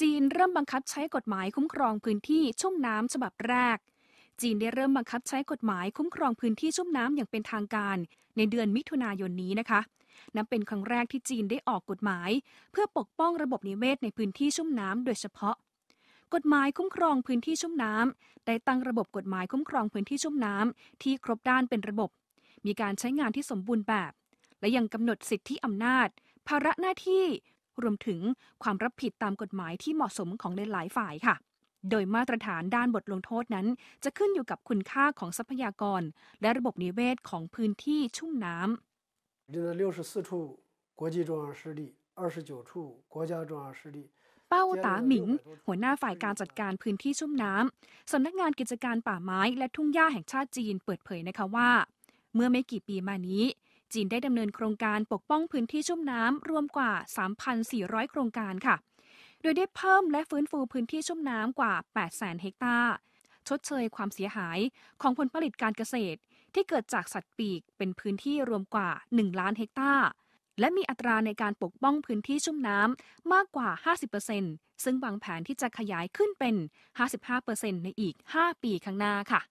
จีนเริ่มบังคับใช้กฎหมายคุ้มครองพื้นที่ชุ่มน้ำฉบับแรก จีนได้เริ่มบังคับใช้กฎหมายคุ้มครองพื้นที่ชุ่มน้ำอย่างเป็นทางการ ในเดือนมิถุนายนนี้นะคะ นับเป็นครั้งแรกที่จีนได้ออกกฎหมาย เพื่อปกป้องระบบนิเวศในพื้นที่ชุ่มน้ำโดยเฉพาะ กฎหมายคุ้มครองพื้นที่ชุ่มน้ำได้ตั้งระบบกฎหมายคุ้มครองพื้นที่ชุ่มน้ำที่ครบด้านเป็นระบบ มีการใช้งานที่สมบูรณ์แบบ และยังกำหนดสิทธิอำนาจ ภาระหน้าที่รวมถึงความรับผิดตามกฎหมายที่เหมาะสมของหลายฝ่ายค่ะ โดยมาตรฐานด้านบทลงโทษนั้น จะขึ้นอยู่กับคุณค่าของทรัพยากร และระบบนิเวศของพื้นที่ชุ่มน้ำเป้าตาหมิงหัวหน้าฝ่ายการจัดการพื้นที่ชุ่มน้ำสำนักงานกิจการป่าไม้และทุ่งหญ้าแห่งชาติจีนเปิดเผยนะคะว่า เมื่อไม่กี่ปีมานี้จีนได้ดำเนินโครงการปกป้องพื้นที่ชุ่มน้ำรวมกว่า 3,400 โครงการค่ะ โดยได้เพิ่มและฟื้นฟูพื้นที่ชุ่มน้ำกว่า 800,000เฮกตาร์ชดเชยความเสียหายของผลผลิตการเกษตร ที่เกิดจากสัตว์ปีกเป็นพื้นที่รวมกว่า 1 ล้านเฮกตาร์และมีอัตราในการปกป้องพื้นที่ชุ่มน้ำมากกว่า 50%ซึ่งวางแผนที่จะขยายขึ้นเป็น 55%ในอีก 5 ปีข้างหน้าค่ะ